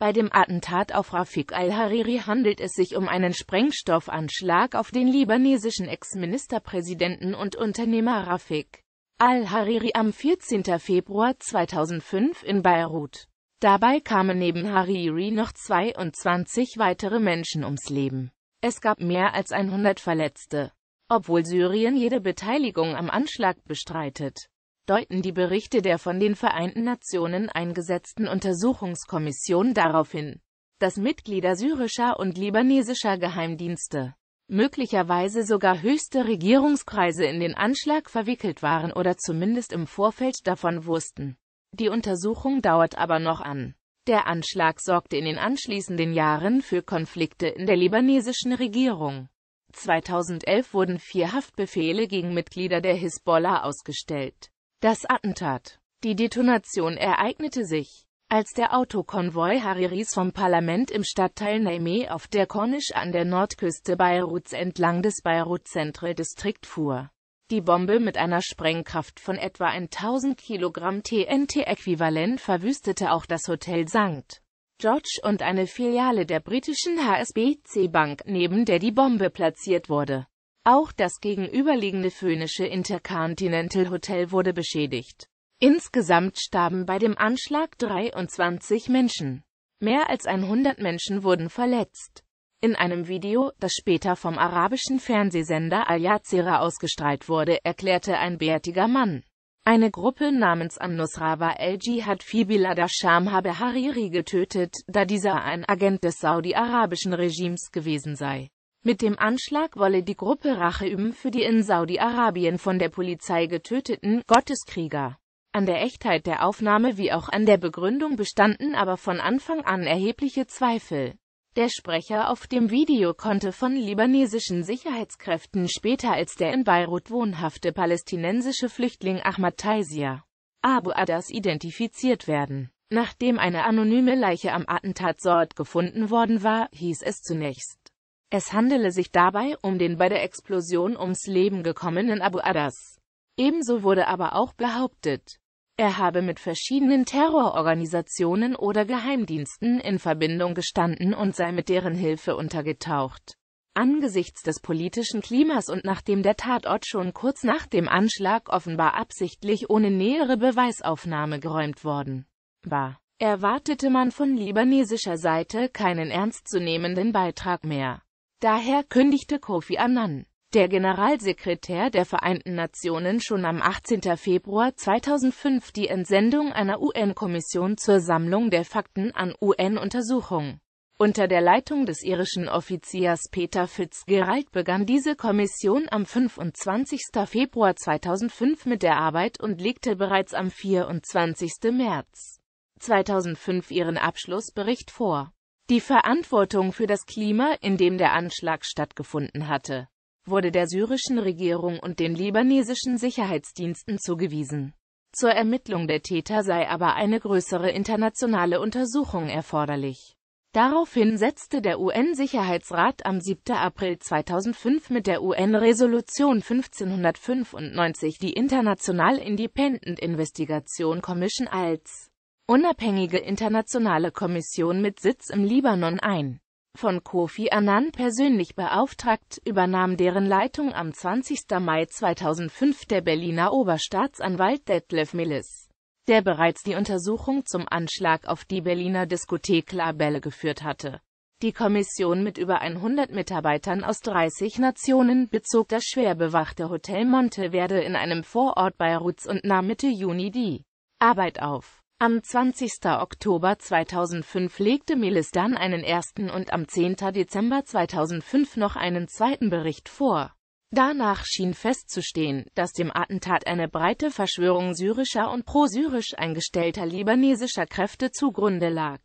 Bei dem Attentat auf Rafik al-Hariri handelt es sich um einen Sprengstoffanschlag auf den libanesischen Ex-Ministerpräsidenten und Unternehmer Rafik al-Hariri am 14. Februar 2005 in Beirut. Dabei kamen neben Hariri noch 22 weitere Menschen ums Leben. Es gab mehr als 100 Verletzte, obwohl Syrien jede Beteiligung am Anschlag bestreitet deuten die Berichte der von den Vereinten Nationen eingesetzten Untersuchungskommission darauf hin, dass Mitglieder syrischer und libanesischer Geheimdienste, möglicherweise sogar höchste Regierungskreise in den Anschlag verwickelt waren oder zumindest im Vorfeld davon wussten. Die Untersuchung dauert aber noch an. Der Anschlag sorgte in den anschließenden Jahren für Konflikte in der libanesischen Regierung. 2011 wurden vier Haftbefehle gegen Mitglieder der Hisbollah ausgestellt. Das Attentat. Die Detonation ereignete sich, als der Autokonvoi Hariris vom Parlament im Stadtteil Naimeh auf der Corniche an der Nordküste Beiruts entlang des Beirut Central District fuhr. Die Bombe mit einer Sprengkraft von etwa 1000 Kilogramm TNT-Äquivalent verwüstete auch das Hotel St. George und eine Filiale der britischen HSBC Bank, neben der die Bombe platziert wurde. Auch das gegenüberliegende phönische Intercontinental Hotel wurde beschädigt. Insgesamt starben bei dem Anschlag 23 Menschen. Mehr als 100 Menschen wurden verletzt. In einem Video, das später vom arabischen Fernsehsender Al Jazeera ausgestrahlt wurde, erklärte ein bärtiger Mann. Eine Gruppe namens An-Nusrawa hat dschihad fi habe Hariri getötet, da dieser ein Agent des saudi-arabischen Regimes gewesen sei. Mit dem Anschlag wolle die Gruppe Rache üben für die in Saudi-Arabien von der Polizei getöteten Gotteskrieger. An der Echtheit der Aufnahme wie auch an der Begründung bestanden aber von Anfang an erhebliche Zweifel. Der Sprecher auf dem Video konnte von libanesischen Sicherheitskräften später als der in Beirut wohnhafte palästinensische Flüchtling Ahmad Taizir Abu Adas identifiziert werden. Nachdem eine anonyme Leiche am Attentatsort gefunden worden war, hieß es zunächst, es handele sich dabei um den bei der Explosion ums Leben gekommenen Abu Adas. Ebenso wurde aber auch behauptet, er habe mit verschiedenen Terrororganisationen oder Geheimdiensten in Verbindung gestanden und sei mit deren Hilfe untergetaucht. Angesichts des politischen Klimas und nachdem der Tatort schon kurz nach dem Anschlag offenbar absichtlich ohne nähere Beweisaufnahme geräumt worden war, erwartete man von libanesischer Seite keinen ernstzunehmenden Beitrag mehr. Daher kündigte Kofi Annan, der Generalsekretär der Vereinten Nationen, schon am 18. Februar 2005 die Entsendung einer UN-Kommission zur Sammlung der Fakten an UN-Untersuchung. Unter der Leitung des irischen Offiziers Peter Fitzgerald begann diese Kommission am 25. Februar 2005 mit der Arbeit und legte bereits am 24. März 2005 ihren Abschlussbericht vor die Verantwortung für das Klima, in dem der Anschlag stattgefunden hatte, wurde der syrischen Regierung und den libanesischen Sicherheitsdiensten zugewiesen. Zur Ermittlung der Täter sei aber eine größere internationale Untersuchung erforderlich. Daraufhin setzte der UN-Sicherheitsrat am 7. April 2005 mit der UN-Resolution 1595 die International Independent Investigation Commission als unabhängige internationale Kommission mit Sitz im Libanon ein. Von Kofi Annan persönlich beauftragt, übernahm deren Leitung am 20. Mai 2005 der Berliner Oberstaatsanwalt Detlef Millis, der bereits die Untersuchung zum Anschlag auf die Berliner Diskothek La Belle geführt hatte. Die Kommission mit über 100 Mitarbeitern aus 30 Nationen bezog das schwer bewachte Hotel Monteverde in einem Vorort Beiruts und nahm Mitte Juni die Arbeit auf. Am 20. Oktober 2005 legte Melis dann einen ersten und am 10. Dezember 2005 noch einen zweiten Bericht vor. Danach schien festzustehen, dass dem Attentat eine breite Verschwörung syrischer und prosyrisch eingestellter libanesischer Kräfte zugrunde lag.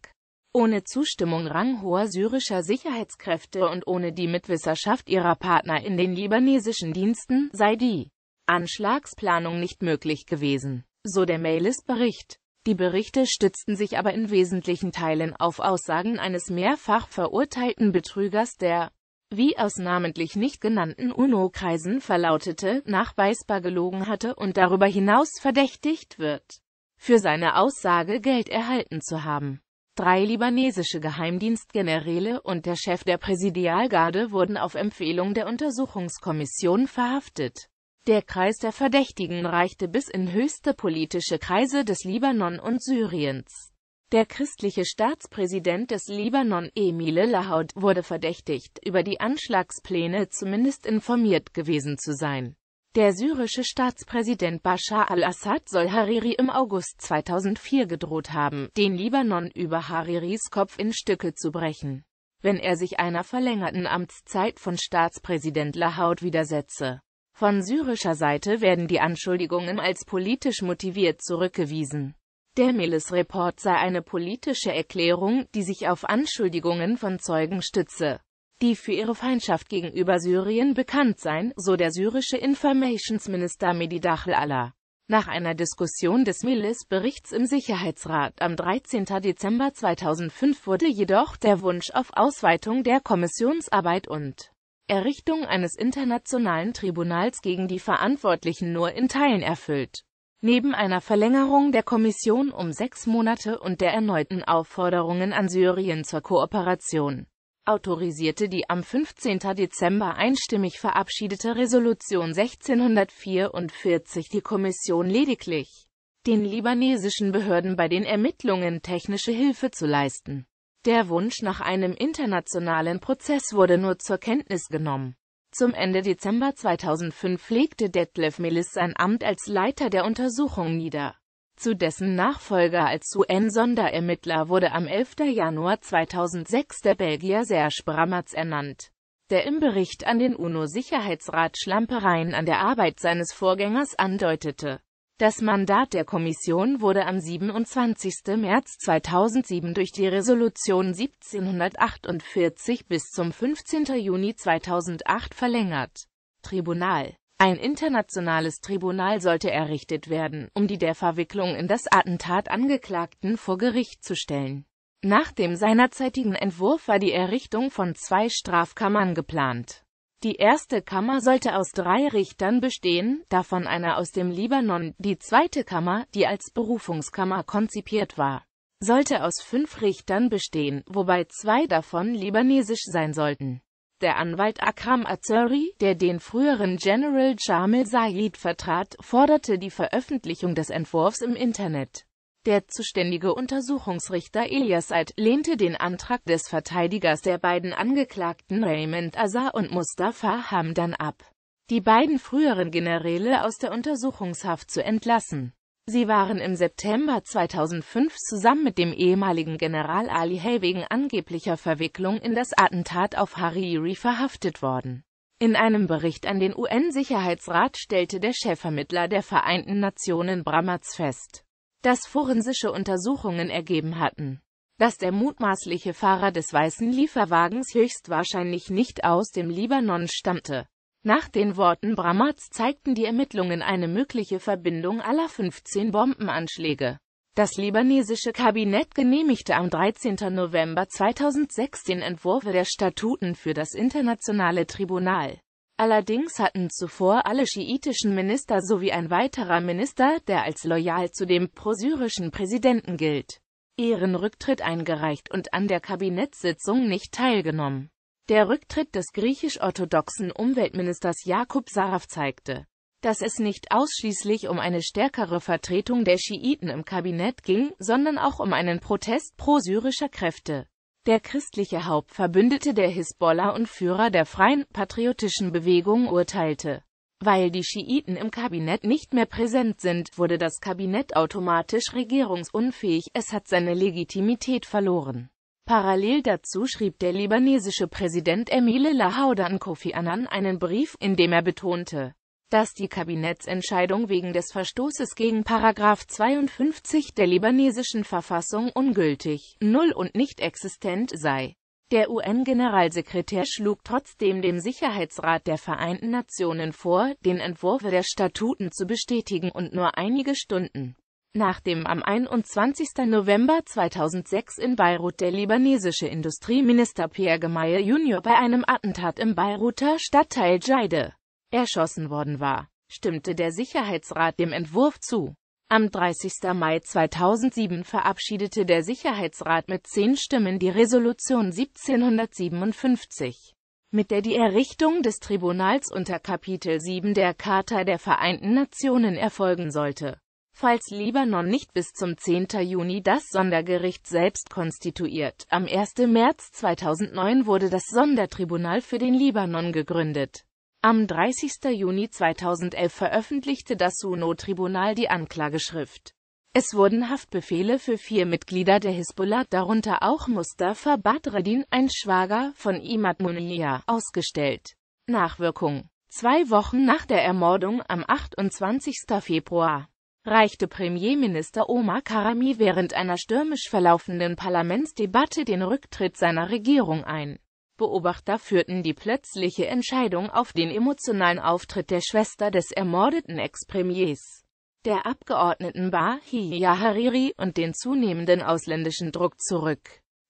Ohne Zustimmung ranghoher syrischer Sicherheitskräfte und ohne die Mitwisserschaft ihrer Partner in den libanesischen Diensten sei die Anschlagsplanung nicht möglich gewesen, so der Mailis-Bericht. Die Berichte stützten sich aber in wesentlichen Teilen auf Aussagen eines mehrfach verurteilten Betrügers, der, wie aus namentlich nicht genannten UNO-Kreisen verlautete, nachweisbar gelogen hatte und darüber hinaus verdächtigt wird, für seine Aussage Geld erhalten zu haben. Drei libanesische Geheimdienstgeneräle und der Chef der Präsidialgarde wurden auf Empfehlung der Untersuchungskommission verhaftet. Der Kreis der Verdächtigen reichte bis in höchste politische Kreise des Libanon und Syriens. Der christliche Staatspräsident des Libanon Emile Lahoud wurde verdächtigt, über die Anschlagspläne zumindest informiert gewesen zu sein. Der syrische Staatspräsident Bashar al-Assad soll Hariri im August 2004 gedroht haben, den Libanon über Hariris Kopf in Stücke zu brechen, wenn er sich einer verlängerten Amtszeit von Staatspräsident Lahoud widersetze. Von syrischer Seite werden die Anschuldigungen als politisch motiviert zurückgewiesen. Der Miles report sei eine politische Erklärung, die sich auf Anschuldigungen von Zeugen stütze, die für ihre Feindschaft gegenüber Syrien bekannt seien, so der syrische Informationsminister Mehdi Dachl Allah. Nach einer Diskussion des miles berichts im Sicherheitsrat am 13. Dezember 2005 wurde jedoch der Wunsch auf Ausweitung der Kommissionsarbeit und Errichtung eines internationalen Tribunals gegen die Verantwortlichen nur in Teilen erfüllt. Neben einer Verlängerung der Kommission um sechs Monate und der erneuten Aufforderungen an Syrien zur Kooperation autorisierte die am 15. Dezember einstimmig verabschiedete Resolution 1644 die Kommission lediglich, den libanesischen Behörden bei den Ermittlungen technische Hilfe zu leisten. Der Wunsch nach einem internationalen Prozess wurde nur zur Kenntnis genommen. Zum Ende Dezember 2005 legte Detlef Melis sein Amt als Leiter der Untersuchung nieder. Zu dessen Nachfolger als UN-Sonderermittler wurde am 11. Januar 2006 der Belgier Serge Bramatz ernannt, der im Bericht an den UNO-Sicherheitsrat Schlampereien an der Arbeit seines Vorgängers andeutete. Das Mandat der Kommission wurde am 27. März 2007 durch die Resolution 1748 bis zum 15. Juni 2008 verlängert. Tribunal Ein internationales Tribunal sollte errichtet werden, um die der Verwicklung in das Attentat Angeklagten vor Gericht zu stellen. Nach dem seinerzeitigen Entwurf war die Errichtung von zwei Strafkammern geplant die erste Kammer sollte aus drei Richtern bestehen, davon einer aus dem Libanon, die zweite Kammer, die als Berufungskammer konzipiert war, sollte aus fünf Richtern bestehen, wobei zwei davon libanesisch sein sollten. Der Anwalt Akram Azuri, der den früheren General Jamil Said vertrat, forderte die Veröffentlichung des Entwurfs im Internet. Der zuständige Untersuchungsrichter Elias Eid lehnte den Antrag des Verteidigers der beiden Angeklagten Raymond Azar und Mustafa Hamdan ab, die beiden früheren Generäle aus der Untersuchungshaft zu entlassen. Sie waren im September 2005 zusammen mit dem ehemaligen General Ali Hay wegen angeblicher Verwicklung in das Attentat auf Hariri verhaftet worden. In einem Bericht an den UN-Sicherheitsrat stellte der Chefvermittler der Vereinten Nationen Bramatz fest, dass forensische Untersuchungen ergeben hatten, dass der mutmaßliche Fahrer des weißen Lieferwagens höchstwahrscheinlich nicht aus dem Libanon stammte. Nach den Worten Bramats zeigten die Ermittlungen eine mögliche Verbindung aller 15 Bombenanschläge. Das libanesische Kabinett genehmigte am 13. November 2006 den Entwurf der Statuten für das Internationale Tribunal. Allerdings hatten zuvor alle schiitischen Minister sowie ein weiterer Minister, der als loyal zu dem prosyrischen Präsidenten gilt, ihren Rücktritt eingereicht und an der Kabinettssitzung nicht teilgenommen. Der Rücktritt des griechisch-orthodoxen Umweltministers Jakub Saraf zeigte, dass es nicht ausschließlich um eine stärkere Vertretung der Schiiten im Kabinett ging, sondern auch um einen Protest prosyrischer Kräfte. Der christliche Hauptverbündete der Hisbollah und Führer der Freien Patriotischen Bewegung urteilte. Weil die Schiiten im Kabinett nicht mehr präsent sind, wurde das Kabinett automatisch regierungsunfähig, es hat seine Legitimität verloren. Parallel dazu schrieb der libanesische Präsident Emile Lahoud an Kofi Annan einen Brief, in dem er betonte, dass die Kabinettsentscheidung wegen des Verstoßes gegen § Paragraph 52 der libanesischen Verfassung ungültig, null und nicht existent sei. Der UN-Generalsekretär schlug trotzdem dem Sicherheitsrat der Vereinten Nationen vor, den Entwurf der Statuten zu bestätigen und nur einige Stunden Nachdem am 21. November 2006 in Beirut der libanesische Industrieminister Pierre Gemayel Jr. bei einem Attentat im Beiruter Stadtteil Jaide erschossen worden war, stimmte der Sicherheitsrat dem Entwurf zu. Am 30. Mai 2007 verabschiedete der Sicherheitsrat mit zehn Stimmen die Resolution 1757, mit der die Errichtung des Tribunals unter Kapitel 7 der Charta der Vereinten Nationen erfolgen sollte. Falls Libanon nicht bis zum 10. Juni das Sondergericht selbst konstituiert, am 1. März 2009 wurde das Sondertribunal für den Libanon gegründet. Am 30. Juni 2011 veröffentlichte das UNO-Tribunal die Anklageschrift. Es wurden Haftbefehle für vier Mitglieder der Hisbollah, darunter auch Mustafa Badreddin, ein Schwager von Imad Munir, ausgestellt. Nachwirkung Zwei Wochen nach der Ermordung am 28. Februar reichte Premierminister Omar Karami während einer stürmisch verlaufenden Parlamentsdebatte den Rücktritt seiner Regierung ein. Beobachter führten die plötzliche Entscheidung auf den emotionalen Auftritt der Schwester des ermordeten Ex-Premiers, der Abgeordneten Bahia Hariri, und den zunehmenden ausländischen Druck zurück.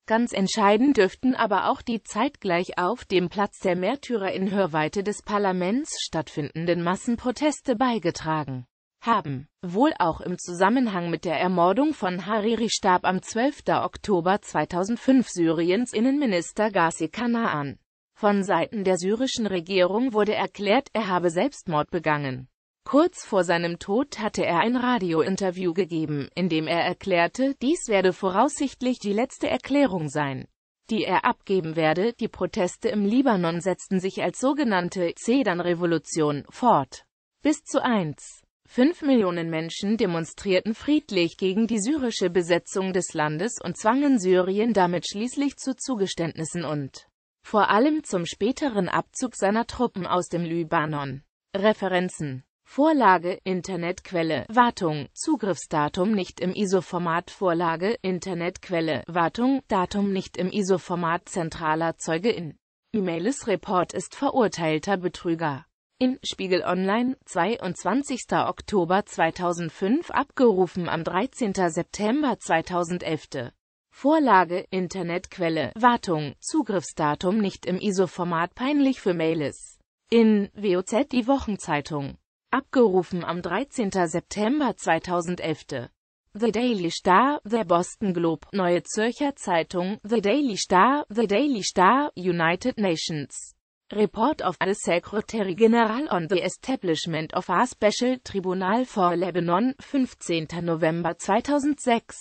Ganz entscheidend dürften aber auch die zeitgleich auf dem Platz der Märtyrer in Hörweite des Parlaments stattfindenden Massenproteste beigetragen haben. Wohl auch im Zusammenhang mit der Ermordung von Hariri starb am 12. Oktober 2005 Syriens Innenminister Ghazi Kanaan. Von Seiten der syrischen Regierung wurde erklärt, er habe Selbstmord begangen. Kurz vor seinem Tod hatte er ein Radiointerview gegeben, in dem er erklärte, dies werde voraussichtlich die letzte Erklärung sein, die er abgeben werde. Die Proteste im Libanon setzten sich als sogenannte Zedan-Revolution fort. Bis zu 1. Fünf Millionen Menschen demonstrierten friedlich gegen die syrische Besetzung des Landes und zwangen Syrien damit schließlich zu Zugeständnissen und vor allem zum späteren Abzug seiner Truppen aus dem Libanon. Referenzen Vorlage, Internetquelle, Wartung, Zugriffsdatum nicht im ISO-Format Vorlage, Internetquelle, Wartung, Datum nicht im ISO-Format zentraler Zeuge in. E-Mails Report ist verurteilter Betrüger in Spiegel Online 22. Oktober 2005 abgerufen am 13. September 2011. Vorlage, Internetquelle, Wartung, Zugriffsdatum nicht im ISO-Format peinlich für Mailis. In WOZ die Wochenzeitung. Abgerufen am 13. September 2011. The Daily Star, The Boston Globe, Neue Zürcher Zeitung, The Daily Star, The Daily Star, United Nations. Report of the Secretary General on the Establishment of a Special Tribunal for Lebanon, 15. November 2006.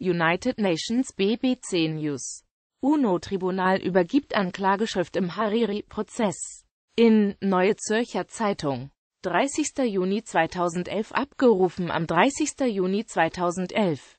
United Nations BBC News. UNO-Tribunal übergibt Anklageschrift im Hariri-Prozess. In Neue Zürcher Zeitung. 30. Juni 2011 abgerufen am 30. Juni 2011.